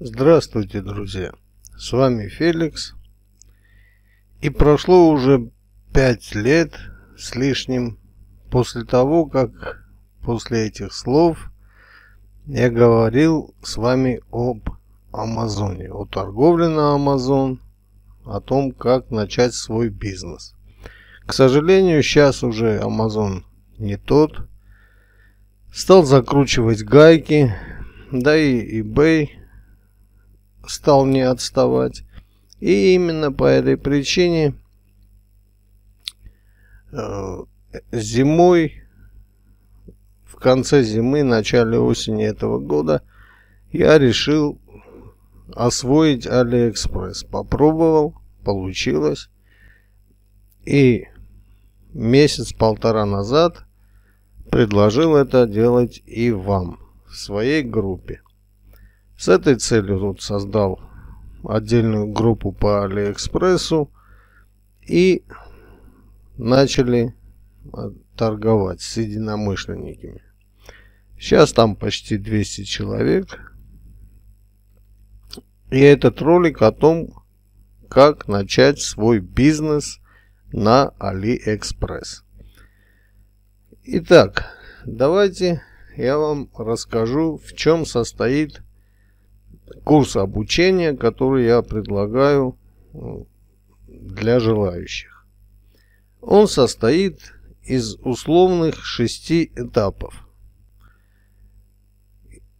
Здравствуйте, друзья! С вами Феликс. И прошло уже пять лет с лишним после того, как после этих слов я говорил с вами об Амазоне, о торговле на Амазон, о том, как начать свой бизнес. К сожалению, сейчас уже Амазон не тот. Стал закручивать гайки, да и eBay – стал не отставать. И именно по этой причине э, зимой, в конце зимы, начале осени этого года, я решил освоить Алиэкспресс. Попробовал, получилось. И месяц-полтора назад предложил это делать и вам в своей группе. С этой целью тут создал отдельную группу по Алиэкспрессу и начали а, торговать с единомышленниками. Сейчас там почти 200 человек. И этот ролик о том, как начать свой бизнес на AliExpress. Итак, давайте я вам расскажу, в чем состоит курс обучения, который я предлагаю э, для желающих. Он состоит из условных шести этапов.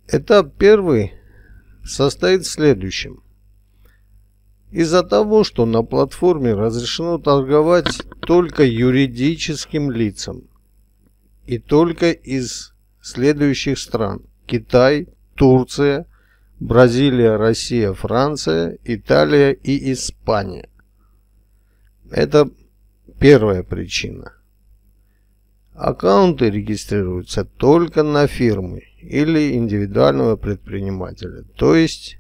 Этап первый состоит в следующем. Из-за того, что на платформе разрешено торговать только юридическим лицам и только из следующих стран – Китай, Турция – Бразилия, Россия, Франция, Италия и Испания. Это первая причина. Аккаунты регистрируются только на фирмы или индивидуального предпринимателя, то есть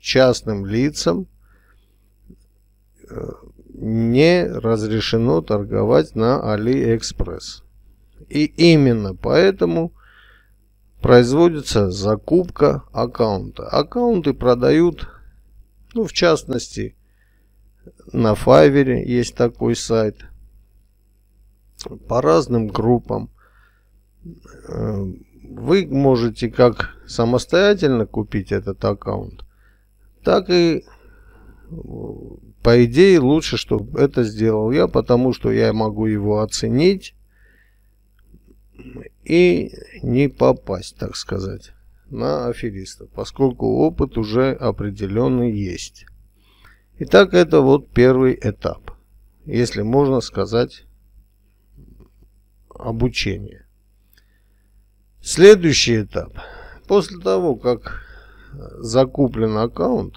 частным лицам э, не разрешено торговать на AliExpress. И именно поэтому производится закупка аккаунта. Аккаунты продают, ну, в частности, на Fiverr есть такой сайт, по разным группам. Э, вы можете как самостоятельно купить этот аккаунт, так и э, по идее лучше, чтобы это сделал я, потому что я могу его оценить, и не попасть, так сказать, на афериста, поскольку опыт уже определенный есть. Итак, это вот первый этап, если можно сказать, обучение. Следующий этап. После того, как закуплен аккаунт,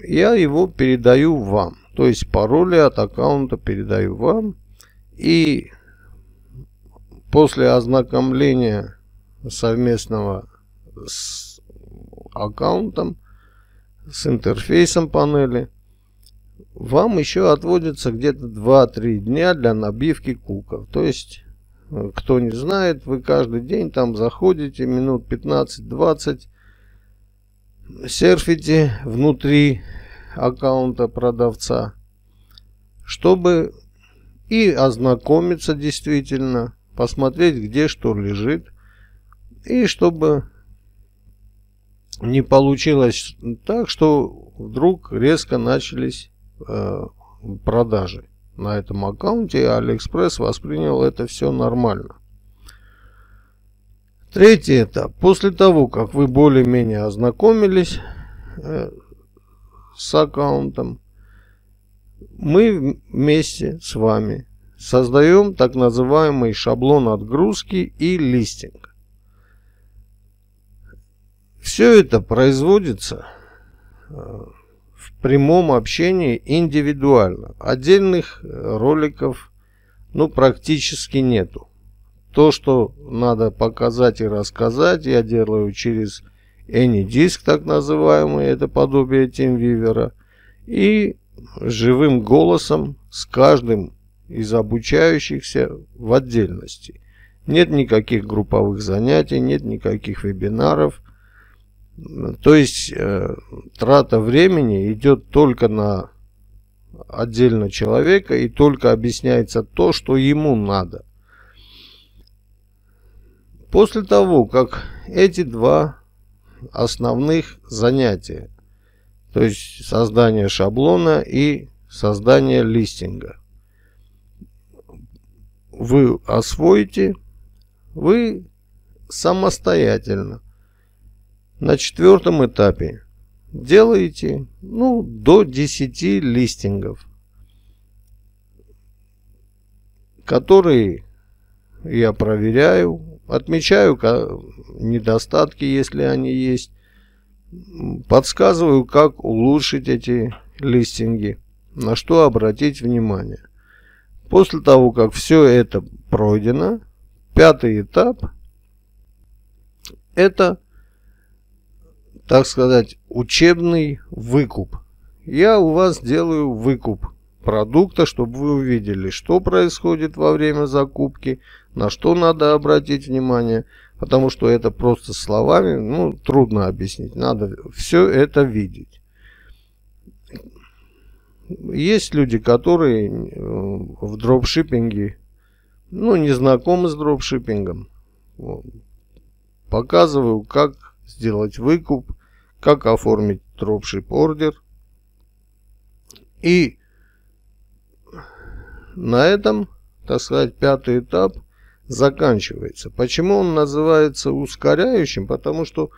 я его передаю вам. То есть пароли от аккаунта передаю вам. И После ознакомления совместного с аккаунтом, с интерфейсом панели, вам еще отводится где-то 2-3 дня для набивки куков. То есть, э, кто не знает, вы каждый день там заходите минут 15-20, серфите внутри аккаунта продавца, чтобы и ознакомиться действительно посмотреть, где что лежит, и чтобы не получилось так, что вдруг резко начались э, продажи на этом аккаунте, и Алиэкспресс воспринял это все нормально. Третий этап. После того, как вы более-менее ознакомились э, с аккаунтом, мы вместе с вами создаем так называемый шаблон отгрузки и листинг. Все это производится э, в прямом общении индивидуально. Отдельных э, роликов ну, практически нету. То, что надо показать и рассказать, я делаю через AnyDisk, так называемый, это подобие TeamViewer, и живым голосом с каждым из обучающихся в отдельности. Нет никаких групповых занятий, нет никаких вебинаров. То есть э, трата времени идет только на отдельно человека и только объясняется то, что ему надо. После того, как эти два основных занятия, то есть создание шаблона и создание листинга, вы освоите, вы самостоятельно на четвертом этапе делаете ну, до 10 листингов, которые я проверяю, отмечаю недостатки, если они есть, подсказываю, как улучшить эти листинги, на что обратить внимание. После того, как все это пройдено, пятый этап – это, так сказать, учебный выкуп. Я у вас делаю выкуп продукта, чтобы вы увидели, что происходит во время закупки, на что надо обратить внимание, потому что это просто словами ну, трудно объяснить, надо все это видеть. Есть люди, которые э, в дропшиппинге, ну, не знакомы с дропшиппингом. Показываю, как сделать выкуп, как оформить дропшип ордер. И на этом, так сказать, пятый этап заканчивается. Почему он называется ускоряющим? Потому что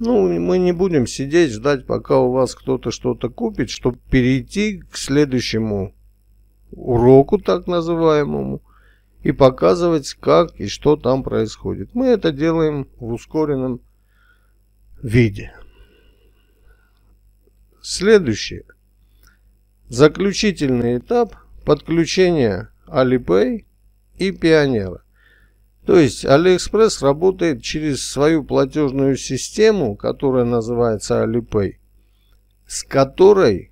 ну, мы не будем сидеть, ждать, пока у вас кто-то что-то купит, чтобы перейти к следующему уроку, так называемому, и показывать, как и что там происходит. Мы это делаем в ускоренном виде. Следующий Заключительный этап подключения Alipay и Пионера. То есть Алиэкспресс работает через свою платежную систему, которая называется Alipay, с которой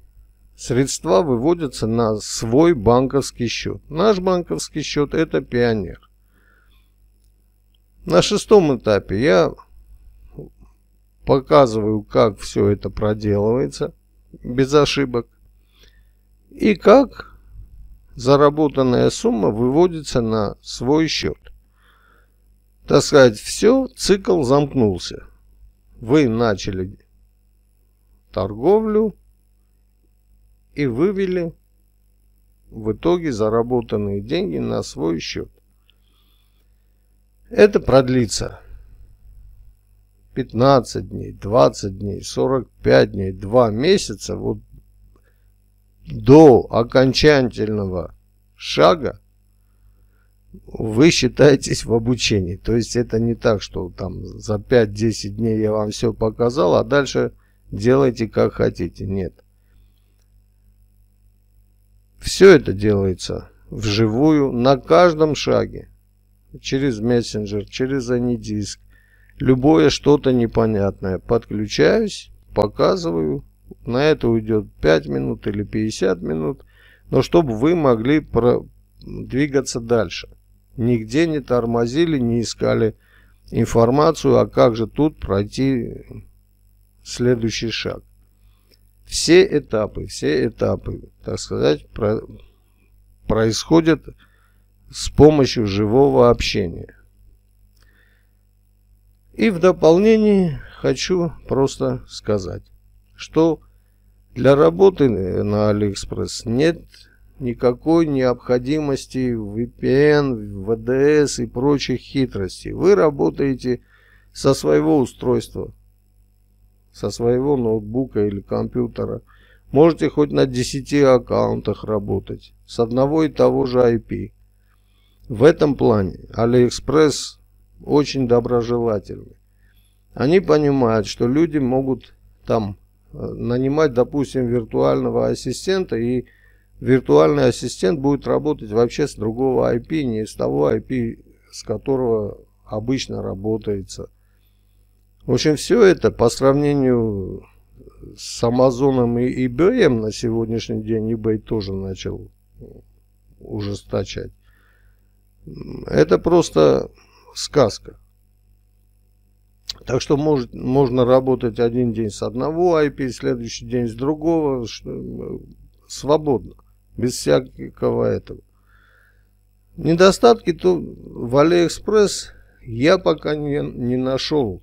средства выводятся на свой банковский счет. Наш банковский счет – это пионер. На шестом этапе я показываю, как все это проделывается без ошибок и как заработанная сумма выводится на свой счет. Так сказать, все, цикл замкнулся. Вы начали торговлю и вывели в итоге заработанные деньги на свой счет. Это продлится 15 дней, 20 дней, 45 дней, 2 месяца, вот до окончательного шага вы считаетесь в обучении. То есть это не так, что там за 5-10 дней я вам все показал, а дальше делайте как хотите. Нет. Все это делается вживую на каждом шаге. Через мессенджер, через анидиск. Любое что-то непонятное. Подключаюсь, показываю. На это уйдет 5 минут или 50 минут. Но чтобы вы могли про... двигаться дальше. Нигде не тормозили, не искали информацию, а как же тут пройти следующий шаг. Все этапы, все этапы, так сказать, про происходят с помощью живого общения. И в дополнение хочу просто сказать, что для работы на Алиэкспресс нет никакой необходимости в VPN, VDS и прочих хитростей. Вы работаете со своего устройства, со своего ноутбука или компьютера. Можете хоть на 10 аккаунтах работать с одного и того же IP. В этом плане AliExpress очень доброжелательны. Они понимают, что люди могут там э, нанимать, допустим, виртуального ассистента и виртуальный ассистент будет работать вообще с другого IP, не с того IP, с которого обычно работается. В общем, все это по сравнению с Amazon и eBay на сегодняшний день eBay тоже начал ужесточать. Это просто сказка. Так что может, можно работать один день с одного IP, следующий день с другого, что, свободно без всякого этого. Недостатки то в Алиэкспресс я пока не, не нашел.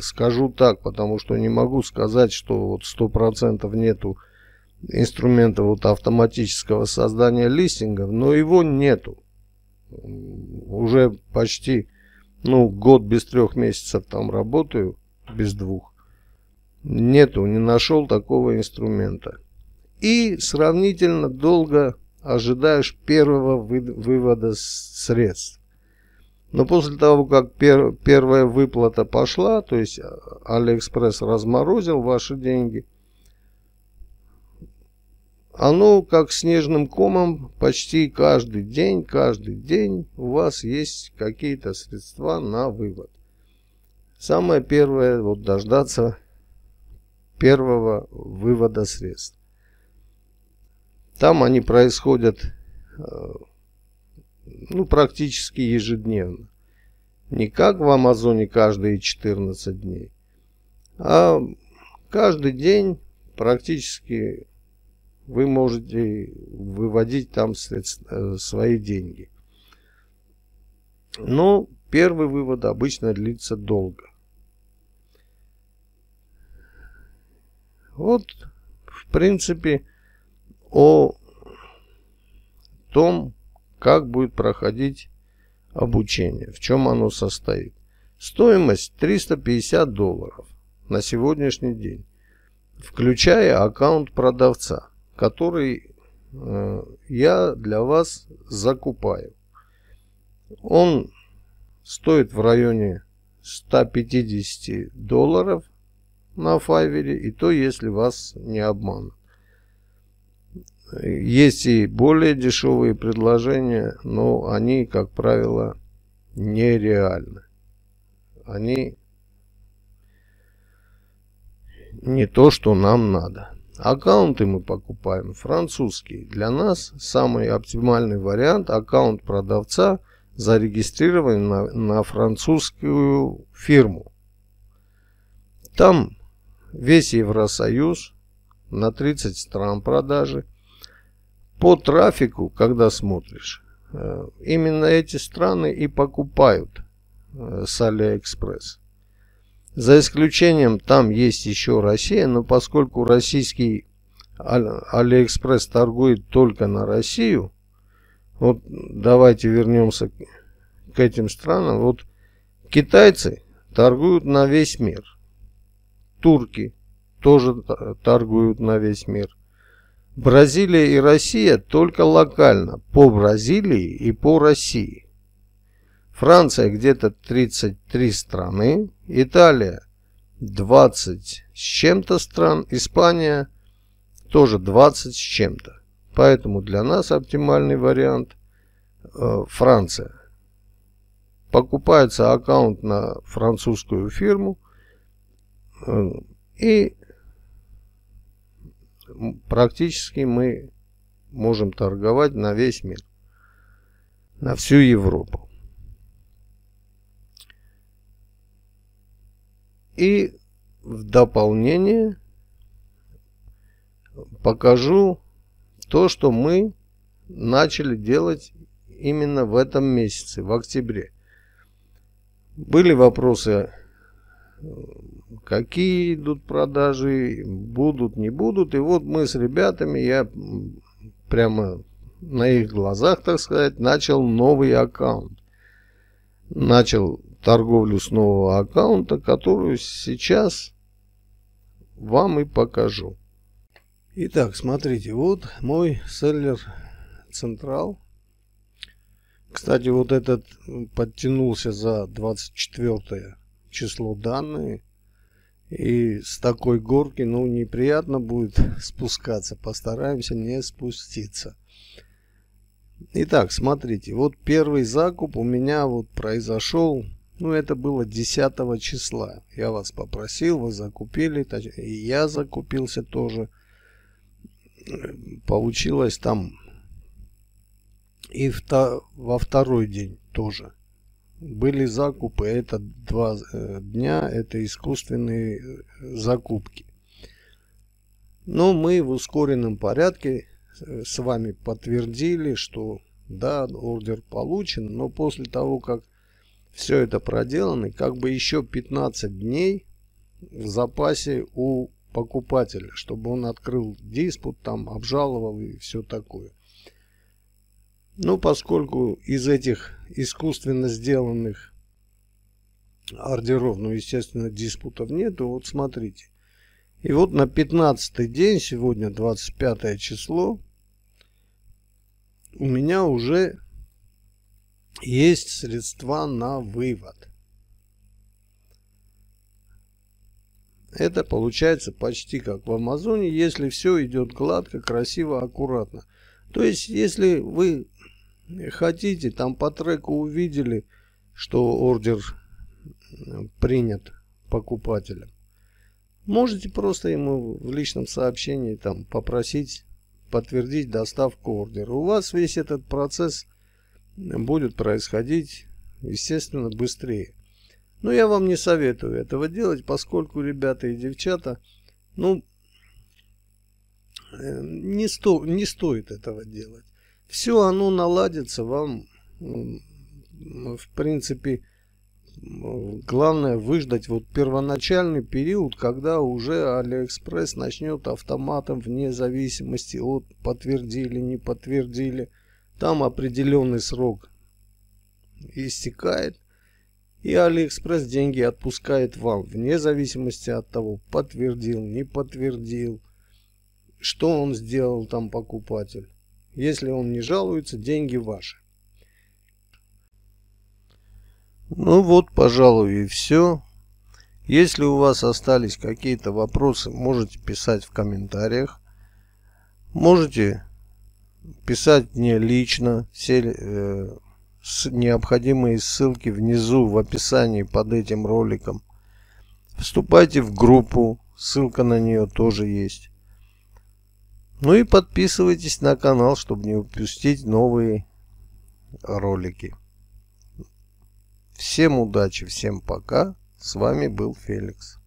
Скажу так, потому что не могу сказать, что вот 100% нету инструмента вот автоматического создания листингов, но его нету. Уже почти ну, год без трех месяцев там работаю, без двух. Нету, не нашел такого инструмента и сравнительно долго ожидаешь первого вы, вывода средств. Но после того, как пер, первая выплата пошла, то есть а, Алиэкспресс разморозил ваши деньги, оно как снежным комом почти каждый день, каждый день у вас есть какие-то средства на вывод. Самое первое, вот дождаться первого вывода средств. Там они происходят э, ну, практически ежедневно. Не как в Амазоне каждые 14 дней, а каждый день практически вы можете выводить там э, свои деньги. Но первый вывод обычно длится долго. Вот, в принципе, о том, как будет проходить обучение, в чем оно состоит. Стоимость 350 долларов на сегодняшний день, включая аккаунт продавца, который э, я для вас закупаю. Он стоит в районе 150 долларов на Fiverr, и то, если вас не обманут. Есть и более дешевые предложения, но они, как правило, нереальны. Они не то, что нам надо. Аккаунты мы покупаем французские. Для нас самый оптимальный вариант аккаунт продавца зарегистрирован на, на французскую фирму. Там весь Евросоюз на 30 стран продажи по трафику, когда смотришь, э, именно эти страны и покупают э, с Алиэкспресс. За исключением, там есть еще Россия, но поскольку российский Алиэкспресс торгует только на Россию, вот давайте вернемся к этим странам. Вот китайцы торгуют на весь мир. Турки тоже торгуют на весь мир. Бразилия и Россия только локально, по Бразилии и по России. Франция где-то 33 страны, Италия 20 с чем-то стран, Испания тоже 20 с чем-то. Поэтому для нас оптимальный вариант э, Франция. Покупается аккаунт на французскую фирму э, и практически мы можем торговать на весь мир, на всю Европу. И в дополнение покажу то, что мы начали делать именно в этом месяце, в октябре. Были вопросы э, какие идут продажи, будут, не будут. И вот мы с ребятами, я прямо на их глазах, так сказать, начал новый аккаунт. Начал торговлю с нового аккаунта, которую сейчас вам и покажу. Итак, смотрите, вот мой селлер Централ. Кстати, вот этот подтянулся за 24 число данные. И с такой горки, ну, неприятно будет спускаться. Постараемся не спуститься. Итак, смотрите, вот первый закуп у меня вот произошел, ну, это было 10 числа. Я вас попросил, вы закупили, и я закупился тоже. Получилось там и во второй день тоже были закупы. Это два э, дня, это искусственные э, закупки. Но мы в ускоренном порядке э, с вами подтвердили, что да, ордер получен, но после того, как все это проделано, как бы еще 15 дней в запасе у покупателя, чтобы он открыл диспут, там обжаловал и все такое. Но ну, поскольку из этих искусственно сделанных ордеров, ну, естественно, диспутов нету, вот смотрите. И вот на 15 день, сегодня 25 число, у меня уже есть средства на вывод. Это получается почти как в Амазоне, если все идет гладко, красиво, аккуратно. То есть, если вы Хотите, там по треку увидели, что ордер э, принят покупателем. Можете просто ему в личном сообщении там попросить подтвердить доставку ордера. У вас весь этот процесс э, будет происходить, естественно, быстрее. Но я вам не советую этого делать, поскольку ребята и девчата, ну, э, не, сто, не стоит этого делать. Все оно наладится вам. Ну, в принципе, главное выждать вот первоначальный период, когда уже Алиэкспресс начнет автоматом вне зависимости от подтвердили, не подтвердили. Там определенный срок истекает. И Алиэкспресс деньги отпускает вам, вне зависимости от того, подтвердил, не подтвердил, что он сделал там покупатель. Если он не жалуется, деньги ваши. Ну вот, пожалуй, и все. Если у вас остались какие-то вопросы, можете писать в комментариях. Можете писать мне лично. Все э, с, необходимые ссылки внизу в описании под этим роликом. Вступайте в группу, ссылка на нее тоже есть. Ну и подписывайтесь на канал, чтобы не упустить новые ролики. Всем удачи, всем пока. С вами был Феликс.